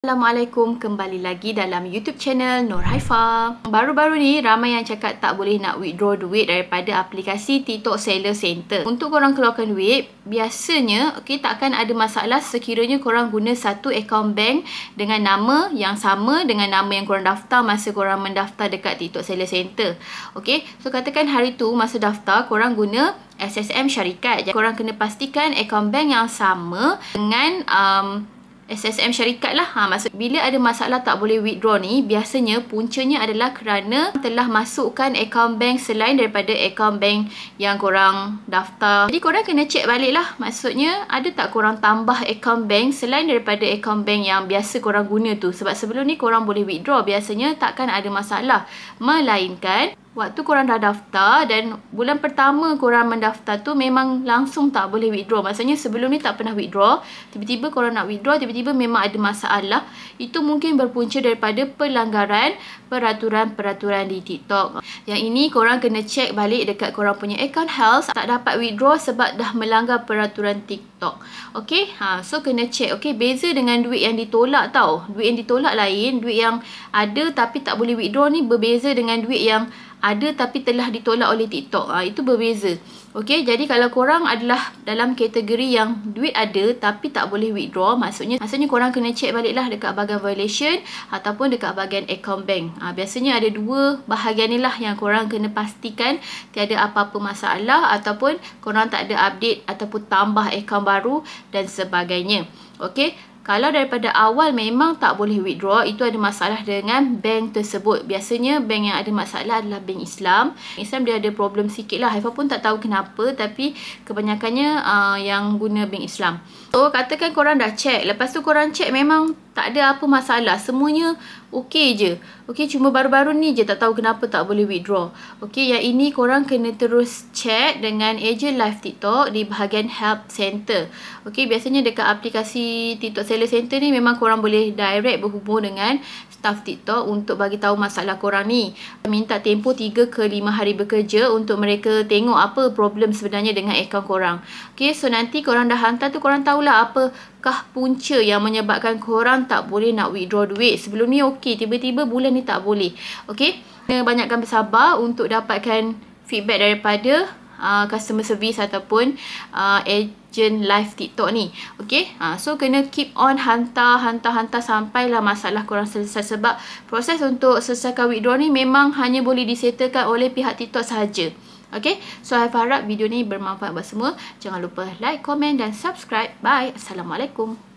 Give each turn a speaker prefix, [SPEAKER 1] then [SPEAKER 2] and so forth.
[SPEAKER 1] Assalamualaikum, kembali lagi dalam YouTube channel Nur Haifa. Baru-baru ni ramai yang cakap tak boleh nak withdraw duit daripada aplikasi TikTok Seller Center. Untuk korang keluarkan duit, biasanya okay, akan ada masalah sekiranya korang guna satu akaun bank dengan nama yang sama dengan nama yang korang daftar masa korang mendaftar dekat TikTok Seller Center. Okay, so katakan hari tu masa daftar korang guna SSM syarikat. Jadi korang kena pastikan akaun bank yang sama dengan um, SSM syarikat lah. Ha, maksud, bila ada masalah tak boleh withdraw ni, biasanya puncanya adalah kerana telah masukkan account bank selain daripada account bank yang korang daftar. Jadi korang kena check balik lah. Maksudnya, ada tak korang tambah account bank selain daripada account bank yang biasa korang guna tu? Sebab sebelum ni korang boleh withdraw. Biasanya takkan ada masalah. Melainkan, waktu korang dah daftar dan bulan pertama korang mendaftar tu memang langsung tak boleh withdraw. Maksudnya sebelum ni tak pernah withdraw. Tiba-tiba korang nak withdraw, tiba-tiba memang ada masalah. Itu mungkin berpunca daripada pelanggaran peraturan-peraturan di TikTok. Yang ini korang kena check balik dekat korang punya account health. Tak dapat withdraw sebab dah melanggar peraturan TikTok. Okay? Ha, so kena check. Okay? Beza dengan duit yang ditolak tau. Duit yang ditolak lain. Duit yang ada tapi tak boleh withdraw ni berbeza dengan duit yang ada tapi telah ditolak oleh TikTok. Ha, itu berbeza. Okey, jadi kalau korang adalah dalam kategori yang duit ada tapi tak boleh withdraw, maksudnya maksudnya korang kena check baliklah dekat bahagian violation ataupun dekat bahagian account bank. Ha, biasanya ada dua bahagian ni lah yang korang kena pastikan tiada apa-apa masalah ataupun korang tak ada update ataupun tambah account baru dan sebagainya. Okey, kalau daripada awal memang tak boleh withdraw, itu ada masalah dengan bank tersebut. Biasanya bank yang ada masalah adalah bank Islam. Islam dia ada problem sikit lah. Haifa pun tak tahu kenapa tapi kebanyakannya uh, yang guna bank Islam. So katakan korang dah check. Lepas tu korang check memang tak ada apa masalah semuanya okey je okey cuma baru-baru ni je tak tahu kenapa tak boleh withdraw okey yang ini korang kena terus chat dengan agent live TikTok di bahagian help center okey biasanya dekat aplikasi TikTok seller center ni memang korang boleh direct berhubung dengan staff TikTok untuk bagi tahu masalah korang ni minta tempoh 3 ke 5 hari bekerja untuk mereka tengok apa problem sebenarnya dengan akaun korang okey so nanti korang dah hantar tu korang tahulah apa kah punca yang menyebabkan korang tak boleh nak withdraw duit. Sebelum ni okey, tiba-tiba bulan ni tak boleh. Okey, kena banyakkan bersabar untuk dapatkan feedback daripada uh, customer service ataupun uh, agent live TikTok ni. Okey, ha, so kena keep on hantar, hantar, hantar lah masalah korang selesai. Sebab proses untuk selesaikan withdraw ni memang hanya boleh disetelkan oleh pihak TikTok sahaja. Okay, so I harap video ni bermanfaat buat semua. Jangan lupa like, komen dan subscribe. Bye. Assalamualaikum.